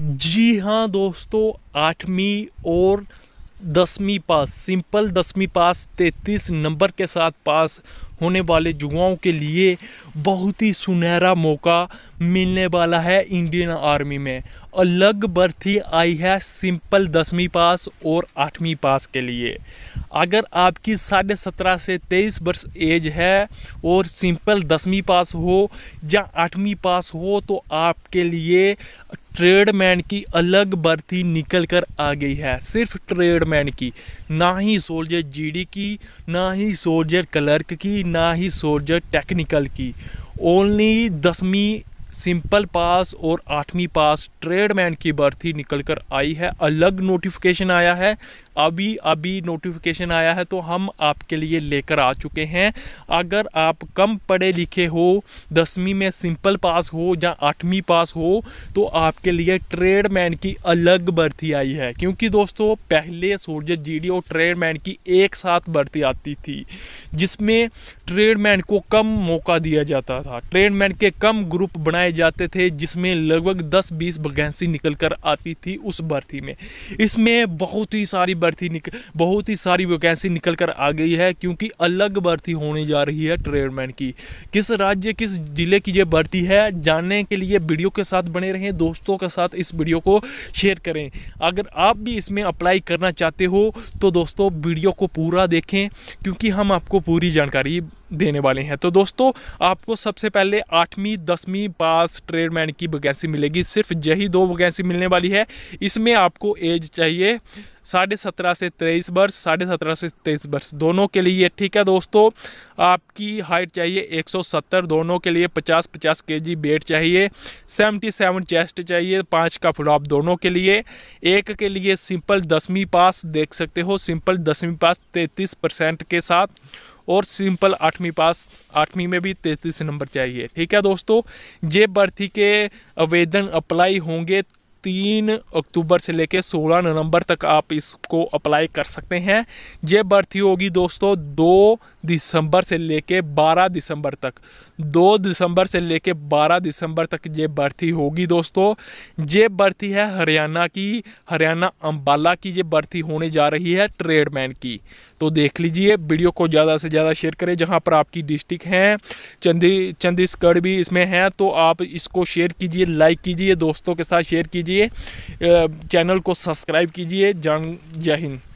जी हाँ दोस्तों आठवीं और दसवीं पास सिंपल दसवीं पास तैतीस नंबर के साथ पास होने वाले युवाओं के लिए बहुत ही सुनहरा मौका मिलने वाला है इंडियन आर्मी में अलग बर्थी आई है सिंपल दसवीं पास और आठवीं पास के लिए अगर आपकी साढ़े सत्रह से तेईस वर्ष एज है और सिंपल दसवीं पास हो या आठवीं पास हो तो आपके लिए ट्रेडमैन की अलग बर्थी निकल कर आ गई है सिर्फ ट्रेडमैन की ना ही सोल्जर जीडी की ना ही सोल्जर क्लर्क की ना ही सोल्जर टेक्निकल की ओनली दसवीं सिंपल पास और आठवीं पास ट्रेडमैन की भर्ती निकल कर आई है अलग नोटिफिकेशन आया है अभी अभी नोटिफिकेशन आया है तो हम आपके लिए लेकर आ चुके हैं अगर आप कम पढ़े लिखे हो दसवीं में सिंपल पास हो या आठवीं पास हो तो आपके लिए ट्रेडमैन की अलग भर्ती आई है क्योंकि दोस्तों पहले सोल्जर जी डी और ट्रेडमैन की एक साथ भर्ती आती थी जिसमें ट्रेडमैन को कम मौका दिया जाता था ट्रेडमैन के कम ग्रुप बनाए जाते थे जिसमें लगभग दस बीस वैकेंसी निकल कर आती थी उस भर्ती में इसमें बहुत ही सारी भर्ती निक बहुत ही सारी वैकेंसी निकल कर आ गई है क्योंकि अलग भर्ती होने जा रही है ट्रेडमैन की किस राज्य किस ज़िले की ये भर्ती है जानने के लिए वीडियो के साथ बने रहें दोस्तों के साथ इस वीडियो को शेयर करें अगर आप भी इसमें अप्लाई करना चाहते हो तो दोस्तों वीडियो को पूरा देखें क्योंकि हम आपको पूरी जानकारी देने वाले हैं तो दोस्तों आपको सबसे पहले आठवीं दसवीं पास ट्रेडमैन की वैकेंसी मिलेगी सिर्फ यही दो वैकेंसी मिलने वाली है इसमें आपको एज चाहिए साढ़े सत्रह से तेईस वर्ष साढ़े सत्रह से तेईस वर्ष दोनों के लिए ठीक है दोस्तों आपकी हाइट चाहिए एक सौ सत्तर दोनों के लिए पचास पचास के जी वेट चाहिए सेवेंटी सेवन चेस्ट चाहिए पाँच का फ्लॉप दोनों के लिए एक के लिए सिंपल दसवीं पास देख सकते हो सिंपल दसवीं पास तैंतीस परसेंट के साथ और सिंपल आठवीं पास आठवीं में भी तैंतीस नंबर चाहिए ठीक है दोस्तों जे भर्ती के आवेदन अप्लाई होंगे तीन अक्टूबर से लेकर सोलह नवंबर तक आप इसको अप्लाई कर सकते हैं ये भर्ती होगी दोस्तों दो दिसंबर से लेके 12 दिसंबर तक 2 दिसंबर से लेके 12 दिसंबर तक ये भर्ती होगी दोस्तों ये भर्ती है हरियाणा की हरियाणा अम्बाला की ये भर्ती होने जा रही है ट्रेडमैन की तो देख लीजिए वीडियो को ज़्यादा से ज़्यादा शेयर करें जहाँ पर आपकी डिस्ट्रिक्ट हैं चंदी चंदीसगढ़ भी इसमें है तो आप इसको शेयर कीजिए लाइक कीजिए दोस्तों के साथ शेयर कीजिए चैनल को सब्सक्राइब कीजिए जंग जय हिंद